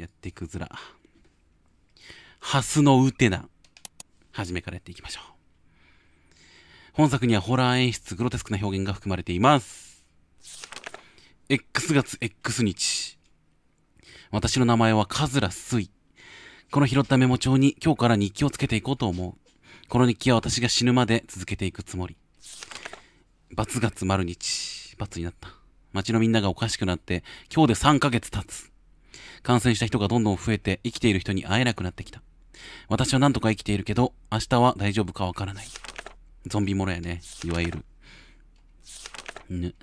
やっていくずら。ハスのウテナ。はじめからやっていきましょう。本作にはホラー演出、グロテスクな表現が含まれています。X 月 X 日。私の名前はカズラスイ。この拾ったメモ帳に今日から日記をつけていこうと思う。この日記は私が死ぬまで続けていくつもり。罰月丸日。ツになった。街のみんながおかしくなって、今日で3ヶ月経つ。感染した人がどんどん増えて、生きている人に会えなくなってきた。私は何とか生きているけど、明日は大丈夫かわからない。ゾンビもろやね。いわゆる。ぬ。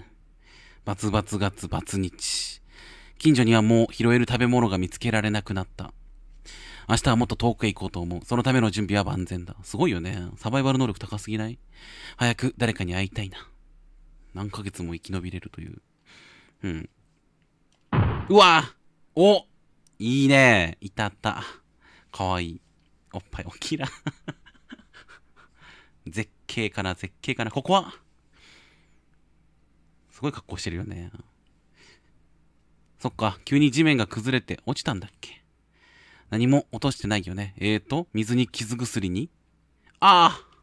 バツバツガツバツ日。近所にはもう拾える食べ物が見つけられなくなった。明日はもっと遠くへ行こうと思う。そのための準備は万全だ。すごいよね。サバイバル能力高すぎない早く誰かに会いたいな。何ヶ月も生き延びれるという。うん。うわおいいね。いたった。かわいい。おっぱいおきいな。絶景かな、絶景かな。ここはすごい格好してるよね。そっか、急に地面が崩れて落ちたんだっけ。何も落としてないよね。えーと、水に傷薬にああ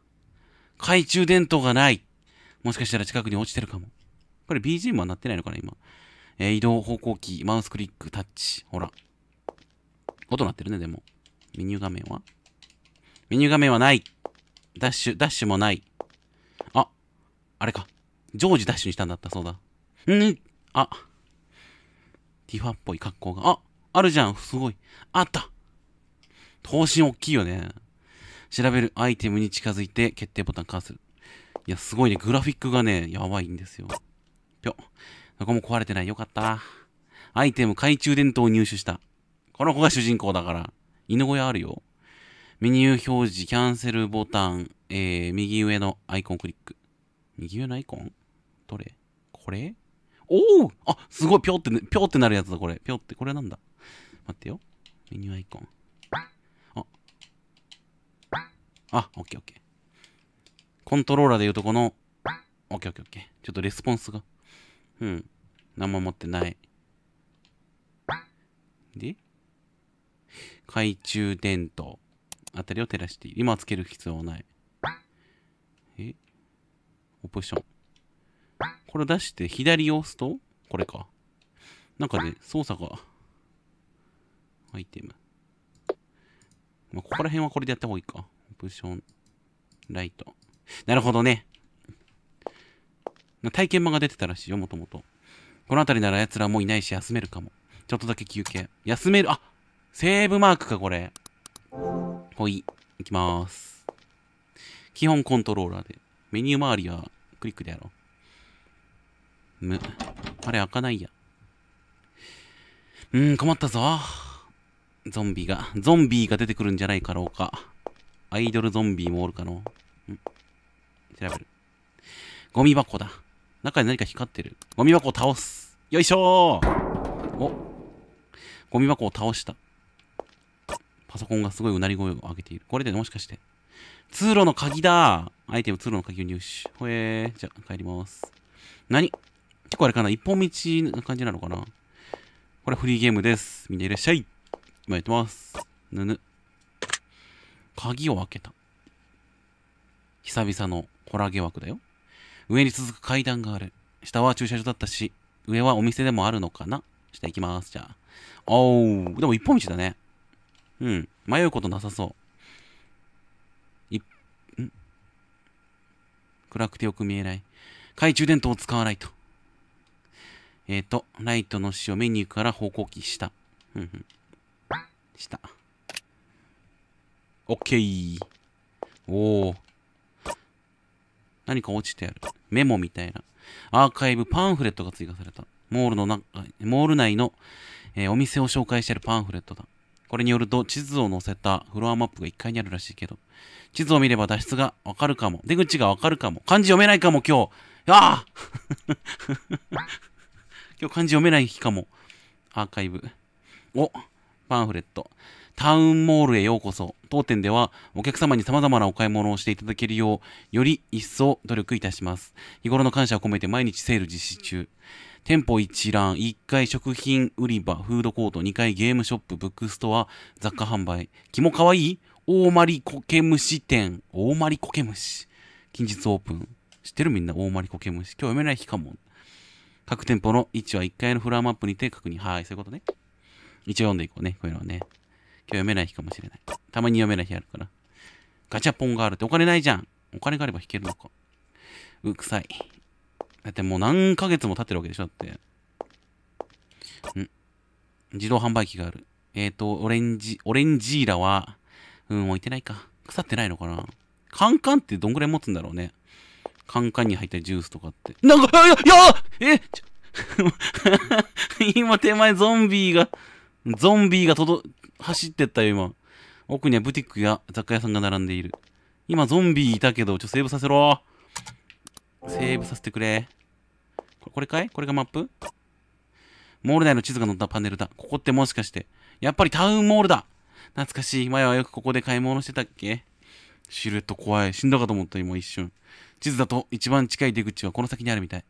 懐中電灯がない。もしかしたら近くに落ちてるかも。これ BGM は鳴ってないのかな、今。えー、移動方向キー、マウスクリック、タッチ。ほら。音鳴ってるね、でも。メニュー画面はメニュー画面はない。ダッシュ、ダッシュもない。あ、あれか。常時ダッシュにしたんだったそうだ。んあ、ティファっぽい格好が。あ、あるじゃん。すごい。あった。頭身大きいよね。調べるアイテムに近づいて決定ボタンかわする。いや、すごいね。グラフィックがね、やばいんですよ。ぴょ。そこも壊れてない。よかった。アイテム、懐中電灯を入手した。この子が主人公だから。犬小屋あるよ。メニュー表示、キャンセルボタン、えー、右上のアイコンクリック。右上のアイコンどれこれおおあ、すごい、ぴょって、ね、ぴょってなるやつだ、これ。ぴょって、これなんだ。待ってよ。メニューアイコン。あ。あ、オッケーオッケー。コントローラーでいうとこの、オッケーオッケーオッケー。ちょっとレスポンスが。うん。何も持ってない。で懐中電灯あたりを照らして今はつける必要はない。えオプション。これ出して左を押すとこれか。なんかね、操作が。アイテム。まあ、ここら辺はこれでやった方がいいか。オプション、ライト。なるほどね。体験版が出てたらしいよ、もともと。この辺りなら奴らもういないし休めるかも。ちょっとだけ休憩。休める、あセーブマークか、これ。ほい。いきまーす。基本コントローラーで。メニュー周りはクリックでやろう。む。あれ開かないや。うーん、困ったぞ。ゾンビが。ゾンビが出てくるんじゃないかろうか。アイドルゾンビもおるかの。ん調べる。ゴミ箱だ。中に何か光ってる。ゴミ箱を倒す。よいしょーおゴミ箱を倒した。パソコンがすごいうなり声を上げている。これでもしかして。通路の鍵だアイテム通路の鍵を入手。ほえー。じゃあ、帰ります。何結構あれかな一本道な感じなのかなこれフリーゲームです。みんないらっしゃい。今やってます。ぬぬ。鍵を開けた。久々のホラー疑惑だよ。上に続く階段がある。下は駐車場だったし、上はお店でもあるのかな下行きます。じゃあ。おー、でも一本道だね。うん。迷うことなさそう。い、ん暗くてよく見えない。懐中電灯を使わないと。えっ、ー、と、ライトの死をメニューから方向キーた。うんうん。た。オッケー。おお。何か落ちてある。メモみたいな。アーカイブパンフレットが追加された。モールの中、モール内の、えー、お店を紹介してるパンフレットだ。これによると地図を載せたフロアマップが1階にあるらしいけど、地図を見れば脱出がわかるかも。出口がわかるかも。漢字読めないかも、今日。ああ 今日漢字読めない日かも。アーカイブ。お、パンフレット。タウンモールへようこそ。当店ではお客様に様々なお買い物をしていただけるよう、より一層努力いたします。日頃の感謝を込めて毎日セール実施中。店舗一覧、1階食品売り場、フードコート、2階ゲームショップ、ブックストア、雑貨販売。気もかわいい大まりこけむし店。大まりこけむし。近日オープン。知ってるみんな大まりこけむし。今日読めない日かも。各店舗の位置は1階のフラーマップにて確認。はい、そういうことね。一応読んでいこうね。こういうのはね。今日読めない日かもしれない。たまに読めない日あるから。ガチャポンがあるってお金ないじゃん。お金があれば引けるのか。う、臭い。だってもう何ヶ月も経ってるわけでしょって。ん自動販売機がある。えっ、ー、と、オレンジ、オレンジーラは、うん、置いてないか。腐ってないのかな。カンカンってどんぐらい持つんだろうね。カンカンに入ったジュースとかって。なんか、いや、いやえちょ 今手前ゾンビが、ゾンビが届、走ってったよ、今。奥にはブティックや雑貨屋さんが並んでいる。今、ゾンビいたけど、ちょ、セーブさせろ。セーブさせてくれ。これかいこれがマップモール内の地図が載ったパネルだ。ここってもしかして。やっぱりタウンモールだ懐かしい。前はよくここで買い物してたっけシルエット怖い。死んだかと思った今一瞬。地図だと一番近い出口はこの先にあるみたい。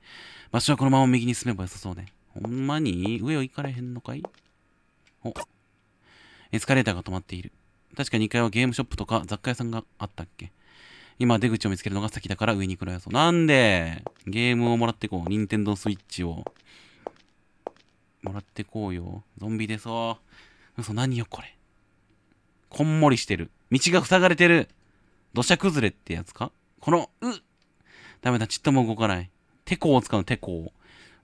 場所はこのまま右に進めば良さそうね。ほんまに上を行かれへんのかいお、エスカレーターが止まっている。確か2階はゲームショップとか雑貨屋さんがあったっけ今出口を見つけるのが先だから上に行くのやそう。なんでゲームをもらってこう。ニンテンドースイッチを。もらってこうよ。ゾンビ出そう。嘘、何よこれ。こんもりしてる。道が塞がれてる。土砂崩れってやつかこの、うダメだ、ちっとも動かない。テコを使うの、テコを。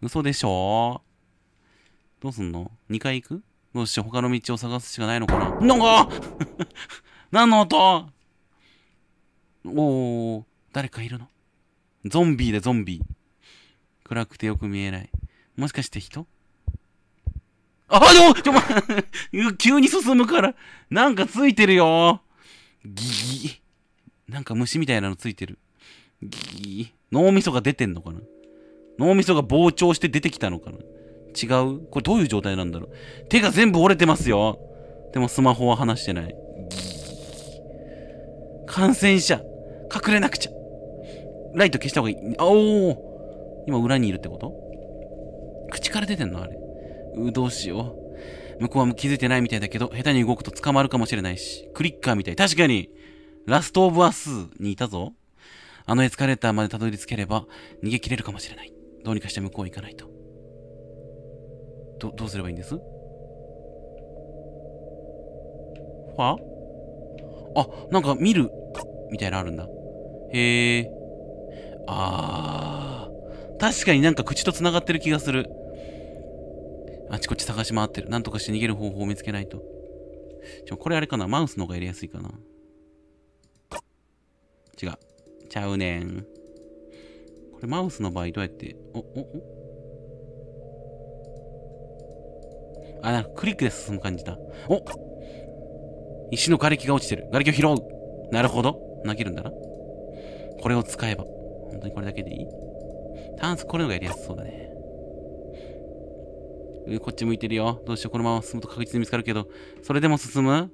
嘘でしょどうすんの ?2 階行くどうしよう、他の道を探すしかないのかな。のか 何の音おお、誰かいるのゾンビだ、ゾンビ。暗くてよく見えない。もしかして人あ、でも、ちょ、ま、急に進むから、なんかついてるよ。ギギ。なんか虫みたいなのついてる。ギギ。脳みそが出てんのかな脳みそが膨張して出てきたのかな違うこれどういう状態なんだろう手が全部折れてますよでもスマホは離してない。感染者隠れなくちゃライト消した方がいい。あおお今裏にいるってこと口から出てんのあれ。う、どうしよう。向こうは気づいてないみたいだけど、下手に動くと捕まるかもしれないし。クリッカーみたい。確かにラストオブアスにいたぞ。あのエスカレーターまでたどり着ければ逃げ切れるかもしれない。どうにかして向こう行かないと。ど、どうすればいいんですはあ、なんか見るみたいなのあるんだ。へえ。あー。確かになんか口と繋がってる気がする。あちこち探し回ってる。なんとかして逃げる方法を見つけないと。ちょ、これあれかなマウスの方がやりやすいかな違う。ちゃうねん。これマウスの場合どうやって、お、お、おあ、なんかクリックで進む感じだ。お石の瓦礫が落ちてる。瓦礫を拾う。なるほど。投げるんだな。これを使えば。本当にこれだけでいいタンスこれのがやりやすそうだね。こっち向いてるよ。どうしよう。このまま進むと確実に見つかるけど、それでも進む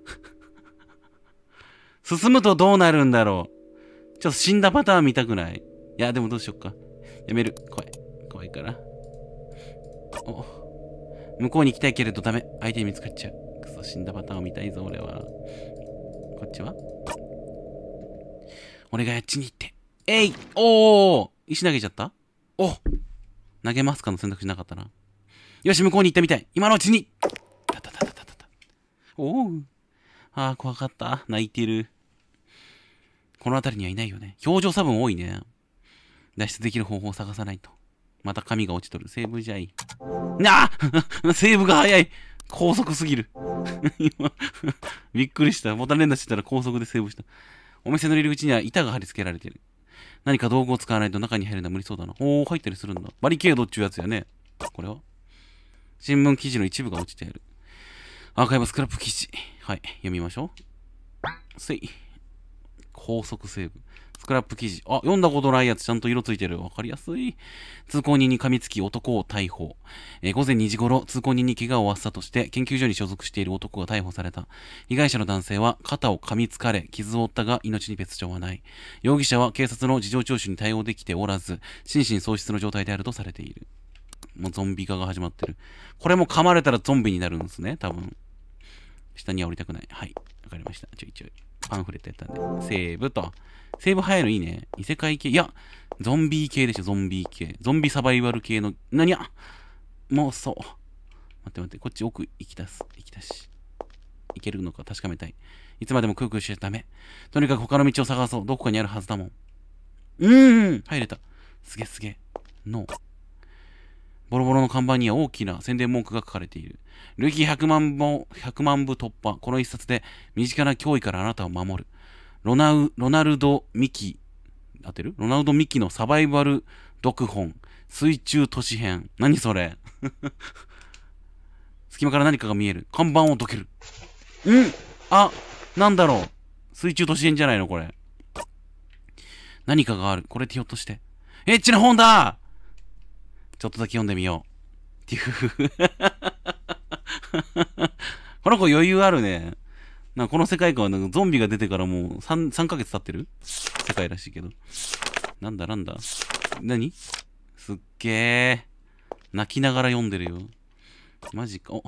進むとどうなるんだろう。ちょっと死んだパターン見たくない。いや、でもどうしよっか。やめる。怖い。怖いから。お。向こうに行きたいけれどダメ。相手に見つかっちゃう。クソ、死んだパターンを見たいぞ、俺は。こっちは俺があっちに行って。えいおお石投げちゃったお投げますかの選択肢なかったな。よし、向こうに行ってみたい。今のうちにたたたたたたた。おおああ、怖かった。泣いてる。この辺りにはいないよね。表情差分多いね。脱出できる方法を探さないと。また紙が落ちとる。セーブじゃい。なあ セーブが早い高速すぎる今 びっくりした。ボタン連打してたら高速でセーブした。お店の入り口には板が貼り付けられてる。何か道具を使わないと中に入るのは無理そうだな。おお、入ったりするんだ。バリケードっちゅうやつやね。これは新聞記事の一部が落ちている。アーカイブスクラップ記事。はい、読みましょう。せい。高速セーブ。スクラップ記事。あ、読んだことないやつちゃんと色ついてる。わかりやすい。通行人に噛みつき男を逮捕。えー、午前2時頃、通行人に怪我を負わせたとして、研究所に所属している男が逮捕された。被害者の男性は肩を噛みつかれ、傷を負ったが命に別状はない。容疑者は警察の事情聴取に対応できておらず、心神喪失の状態であるとされている。もうゾンビ化が始まってる。これも噛まれたらゾンビになるんですね、多分。下には降りたくない。はい。わかりました。ちょいちょい。パンフレットやったんで。セーブと。セーブ早いのいいね。異世界系。いや、ゾンビ系でしょ、ゾンビ系。ゾンビサバイバル系の、何やもうそう。待って待って、こっち奥行き出す。行き出し。行けるのか確かめたい。いつまでもクークーしちゃダメ。とにかく他の道を探そう。どこかにあるはずだもん。うーん入れた。すげえすげえ。ノー。ボロボロの看板には大きな宣伝文句が書かれている。累計100万部、100万部突破。この一冊で身近な脅威からあなたを守る。ロナウロナルド・ミキ、当てるロナウド・ミキのサバイバル読本、水中都市編。何それ 隙間から何かが見える。看板をどける。うんあ、なんだろう。水中都市編じゃないのこれ。何かがある。これってひょっとして。エッチな本だちょっとだけ読んでみよう。っていう。この子余裕あるね。なんかこの世界観はなんかゾンビが出てからもう 3, 3ヶ月経ってる世界らしいけど。なんだなんだ何すっげえ。泣きながら読んでるよ。マジか。お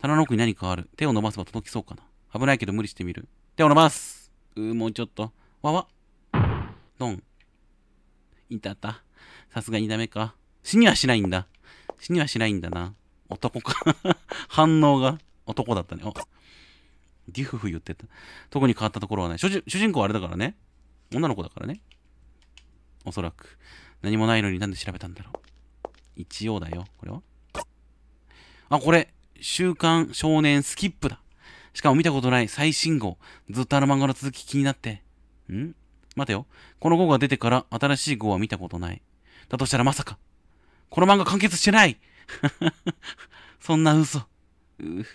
棚の奥に何かある。手を伸ばせば届きそうかな。危ないけど無理してみる。手を伸ばすうー、もうちょっと。わわ。ドン。いたた。さすがにダメか。死にはしないんだ。死にはしないんだな。男か 反応が男だったね。おギフフ言ってた。特に変わったところはない。主人公はあれだからね。女の子だからね。おそらく。何もないのになんで調べたんだろう。一応だよ。これはあ、これ。週刊少年スキップだ。しかも見たことない最新号。ずっとあの漫画の続き気になって。ん待てよ。この号が出てから新しい号は見たことない。だとしたらまさか。この漫画完結してない そんな嘘。うぅ。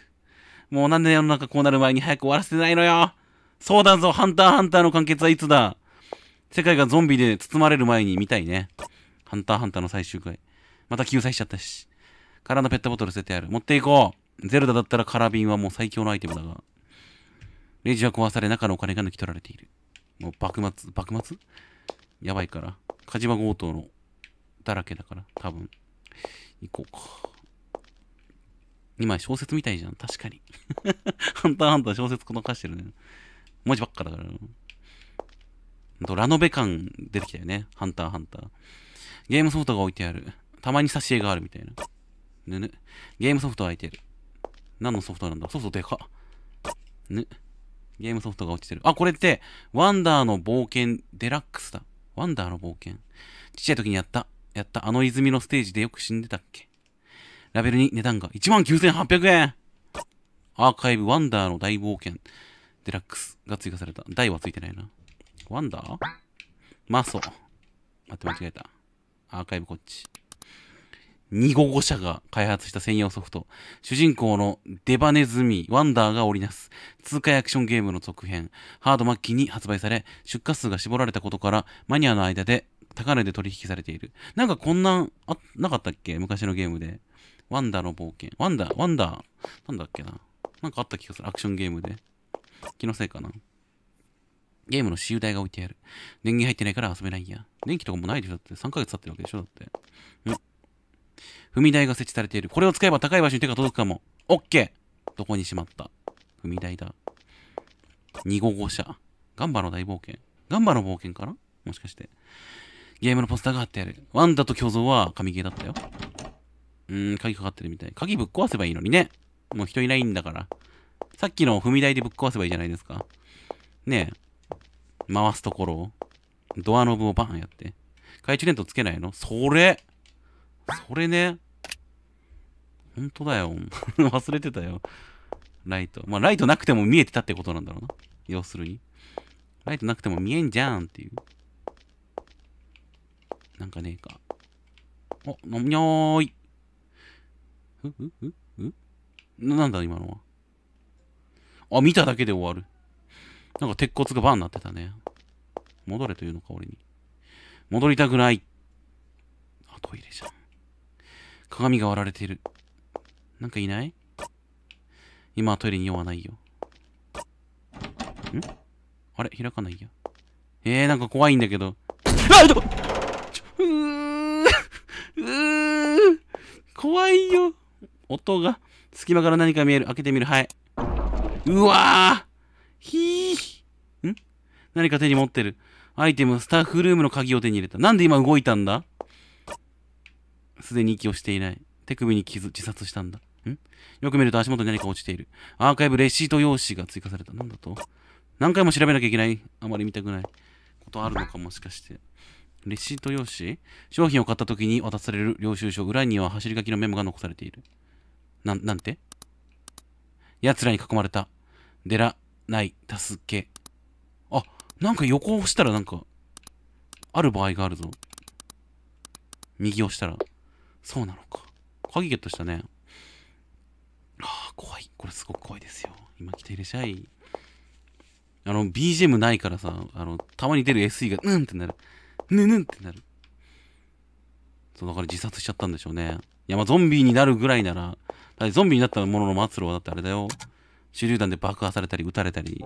もうなんで世の中こうなる前に早く終わらせてないのよそうだぞハンターハンターの完結はいつだ世界がゾンビで包まれる前に見たいね。ハンターハンターの最終回。また救済しちゃったし。空のペットボトル捨ててある。持っていこうゼルダだったらカラビンはもう最強のアイテムだが。レジは壊され中のお金が抜き取られている。もう幕末、幕末やばいから。火事場強盗のだらけだから、多分。行こうか。今小説みたいじゃん。確かに。ハンターハンター小説このかしてるね。文字ばっかだから。とラノベ感出てきたよね。ハンターハンター。ゲームソフトが置いてある。たまに挿絵があるみたいな。ぬぬ。ゲームソフトは開いてる。何のソフトなんだソフトでかっ。ぬ。ゲームソフトが落ちてる。あ、これって、ワンダーの冒険デラックスだ。ワンダーの冒険。ちっちゃい時にやった。やった。あの泉のステージでよく死んでたっけラベルに値段が19,800円アーカイブワンダーの大冒険デラックスが追加された。大はついてないな。ワンダーマう。待って間違えた。アーカイブこっち。255社が開発した専用ソフト。主人公のデバネズミ、ワンダーが織りなす通貨アクションゲームの続編。ハードマッキーに発売され、出荷数が絞られたことから、マニアの間で高値で取引されている。なんかこんなん、あ、なかったっけ昔のゲームで。ワンダの冒険。ワンダ、ワンダ、なんだっけな。なんかあった気がする。アクションゲームで。気のせいかな。ゲームの私有台が置いてある。電源入ってないから遊べないや。電気とかもないでしょだって。3ヶ月経ってるわけでしょだって。ん。踏み台が設置されている。これを使えば高い場所に手が届くかも。オッケーどこにしまった踏み台だ。2号号車。ガンバの大冒険。ガンバの冒険かなもしかして。ゲームのポスターが貼ってある。ワンダと巨像は神ゲーだったよ。うん、鍵かかってるみたい。鍵ぶっ壊せばいいのにね。もう人いないんだから。さっきの踏み台でぶっ壊せばいいじゃないですか。ねえ。回すところを。ドアノブをバーンやって。懐中電灯つけないのそれそれね。ほんとだよ。忘れてたよ。ライト。まあ、ライトなくても見えてたってことなんだろうな。要するに。ライトなくても見えんじゃんっていう。なんかねえか。お、飲みょーい。ななんだ今のは。あ、見ただけで終わる。なんか鉄骨がバンになってたね。戻れというのか、俺に。戻りたくない。あ、トイレじゃん。鏡が割られてる。なんかいない今はトイレに用はないよ。んあれ開かないや。えー、なんか怖いんだけど。あどこうーうー怖いよ。音が隙間から何か見える開けてみるはいうわーひーん何か手に持ってるアイテムスタッフルームの鍵を手に入れたなんで今動いたんだすでに息をしていない手首に傷自殺したんだんよく見ると足元に何か落ちているアーカイブレシート用紙が追加されたなんだと何回も調べなきゃいけないあまり見たくないことあるのかもしかしてレシート用紙商品を買った時に渡される領収書裏には走り書きのメモが残されているなん、なんて奴らに囲まれた。出ら、ない、助け。あ、なんか横を押したらなんか、ある場合があるぞ。右を押したら。そうなのか。鍵ゲットしたね。ああ、怖い。これすごく怖いですよ。今来ていらっしゃい。あの、BGM ないからさ、あの、たまに出る SE が、うんってなる。ぬぬんってなる。そう、だから自殺しちゃったんでしょうね。いや、まあ、ゾンビになるぐらいなら、ゾンビになったものの末路はだってあれだよ。手榴弾で爆破されたり、撃たれたり、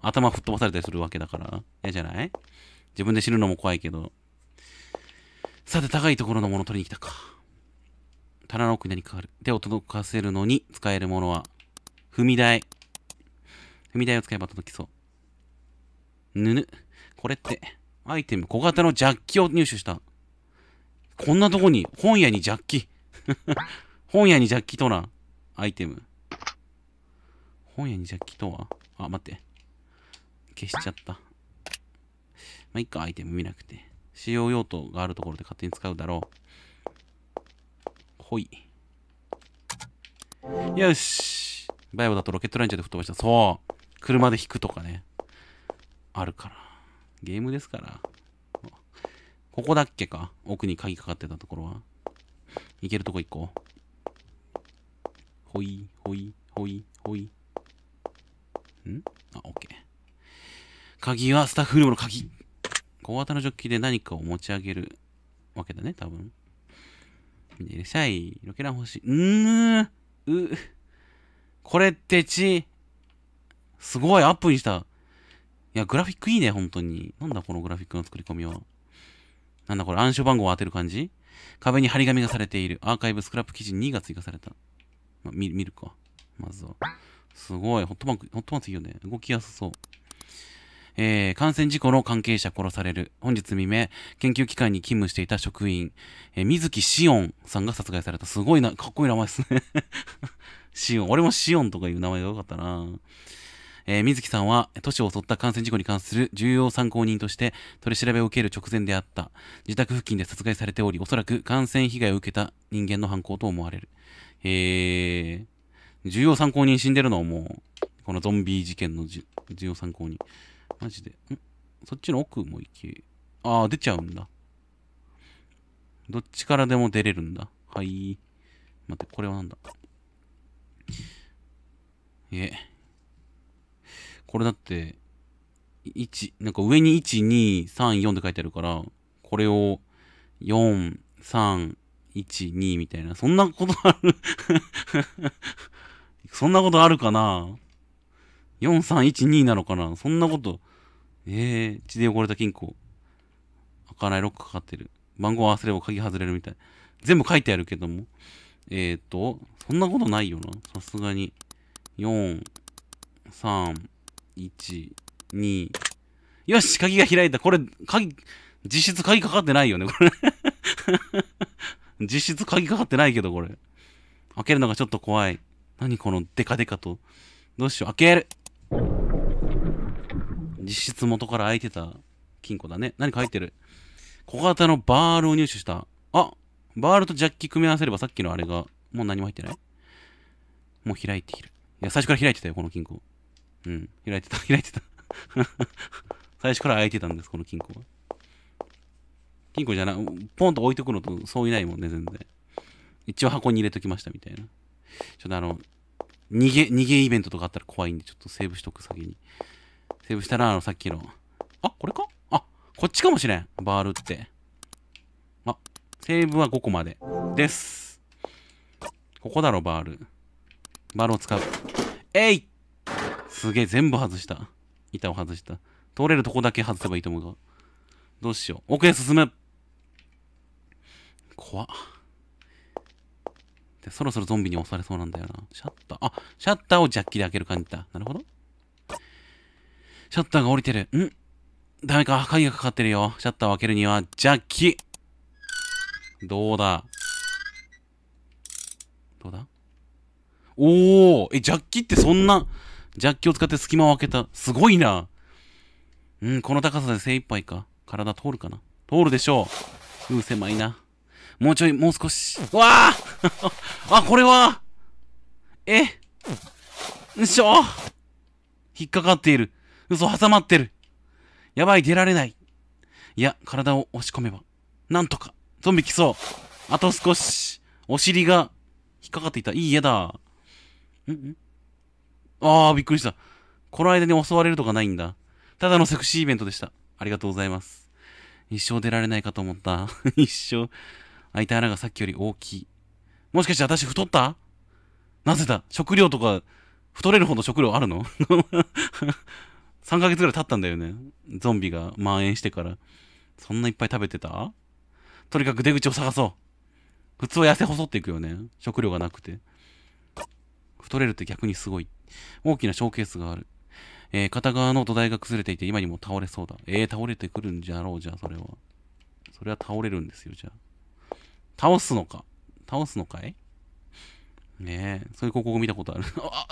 頭吹っ飛ばされたりするわけだから。嫌じゃない自分で死ぬのも怖いけど。さて、高いところのもの取りに来たか。棚の奥に何かある。手を届かせるのに使えるものは、踏み台。踏み台を使えば届きそう。ぬぬ。これって、アイテム、小型のジャッキを入手した。こんなとこに、本屋にジャッキ。本屋にジャッキとらん。アイテム。本屋にジャッキとはあ、待って。消しちゃった。まあ、いっか、アイテム見なくて。使用用途があるところで勝手に使うだろう。ほい。よし。バイオだとロケットランチャーで吹っ飛ばした。そう。車で引くとかね。あるから。ゲームですから。ここだっけか奥に鍵かかってたところは。行けるとこ行こう。ほい、ほい、ほい、ほい。んあ、オッケー。鍵はスタッフルームの鍵。小型のジョッキで何かを持ち上げるわけだね、多分。いらっしゃい。ロケラン欲しい。うーう、これってち、すごいアップにした。いや、グラフィックいいね、本当に。なんだ、このグラフィックの作り込みは。なんだ、これ、暗証番号を当てる感じ壁に張り紙がされている。アーカイブスクラップ記事2が追加された。ま見見るか。まずは。すごい。ホットバンク、ホットバンクいいよね。動きやすそう。えー、感染事故の関係者殺される。本日未明、研究機関に勤務していた職員、えー、水木しおんさんが殺害された。すごいな、かっこいい名前ですね。しおん。俺もしおんとかいう名前が良かったなえー、水木さんは、都市を襲った感染事故に関する重要参考人として取り調べを受ける直前であった。自宅付近で殺害されており、おそらく感染被害を受けた人間の犯行と思われる。へえ。重要参考人死んでるのもう、このゾンビ事件の重要参考人。マジで。んそっちの奥も行け。ああ、出ちゃうんだ。どっちからでも出れるんだ。はい。待って、これはなんだえ。これだって、1、なんか上に1、2、3、4って書いてあるから、これを4、3、1、2みたいな。そんなことある そんなことあるかな ?4、3、1、2なのかなそんなこと。えー、血で汚れた金庫。開かないロックかかってる。番号忘れれば鍵外れるみたい。全部書いてあるけども。えーと、そんなことないよな。さすがに。4、3、1、2。よし鍵が開いたこれ、鍵、実質鍵かかってないよね、これ実質鍵かかってないけど、これ。開けるのがちょっと怖い。何このデカデカと。どうしよう。開ける実質元から開いてた金庫だね。何か入ってる。小型のバールを入手した。あバールとジャッキ組み合わせればさっきのあれが、もう何も入ってないもう開いている。いや、最初から開いてたよ、この金庫。うん。開いてた、開いてた。最初から開いてたんです、この金庫は。ピンじゃな、ポンと置いとくのとそういないもんね、全然。一応箱に入れときましたみたいな。ちょっとあの、逃げ、逃げイベントとかあったら怖いんで、ちょっとセーブしとく先に。セーブしたら、あの、さっきの。あ、これかあ、こっちかもしれん。バールって。あ、セーブは5個まで。です。ここだろ、バール。バールを使う。えいすげえ、全部外した。板を外した。通れるとこだけ外せばいいと思うが。どうしよう。奥へ進む怖っ。そろそろゾンビに押されそうなんだよな。シャッター。あ、シャッターをジャッキで開ける感じだ。なるほど。シャッターが降りてる。んダメか。鍵がかかってるよ。シャッターを開けるには、ジャッキどうだどうだおおえ、ジャッキってそんな、ジャッキを使って隙間を開けた。すごいな。うん、この高さで精一杯か。体通るかな。通るでしょう。うー、狭いな。もうちょい、もう少し。わあ あ、これはえよいしょ引っかかっている。嘘、挟まってる。やばい、出られない。いや、体を押し込めば。なんとか。ゾンビ来そう。あと少し。お尻が、引っかかっていた。いい家だ。んんああ、びっくりした。この間に襲われるとかないんだ。ただのセクシーイベントでした。ありがとうございます。一生出られないかと思った。一生。開いた穴がさっきより大きい。もしかして私太ったなぜだ食料とか、太れるほど食料あるの3ヶ月ぐらい経ったんだよね。ゾンビが蔓延してから。そんないっぱい食べてたとにかく出口を探そう。普通は痩せ細っていくよね。食料がなくて。太れるって逆にすごい。大きなショーケースがある。えー、片側の土台が崩れていて今にも倒れそうだ。えー、倒れてくるんじゃろう、じゃあ、それは。それは倒れるんですよ、じゃあ。倒すのか倒すのかいねえ、そういう広告見たことある。あ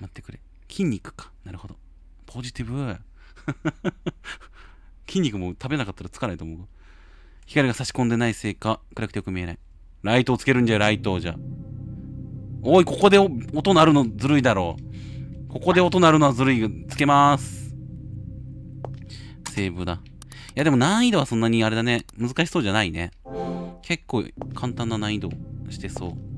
待ってくれ。筋肉か。なるほど。ポジティブ。筋肉も食べなかったらつかないと思う。光が差し込んでないせいか、暗くてよく見えない。ライトをつけるんじゃ、ライトをじゃ。おい、ここで音鳴るのずるいだろう。ここで音鳴るのはずるい。つけまーす。セーブだ。や、でも難易度はそんなにあれだね。難しそうじゃないね。結構簡単な難易度してそう。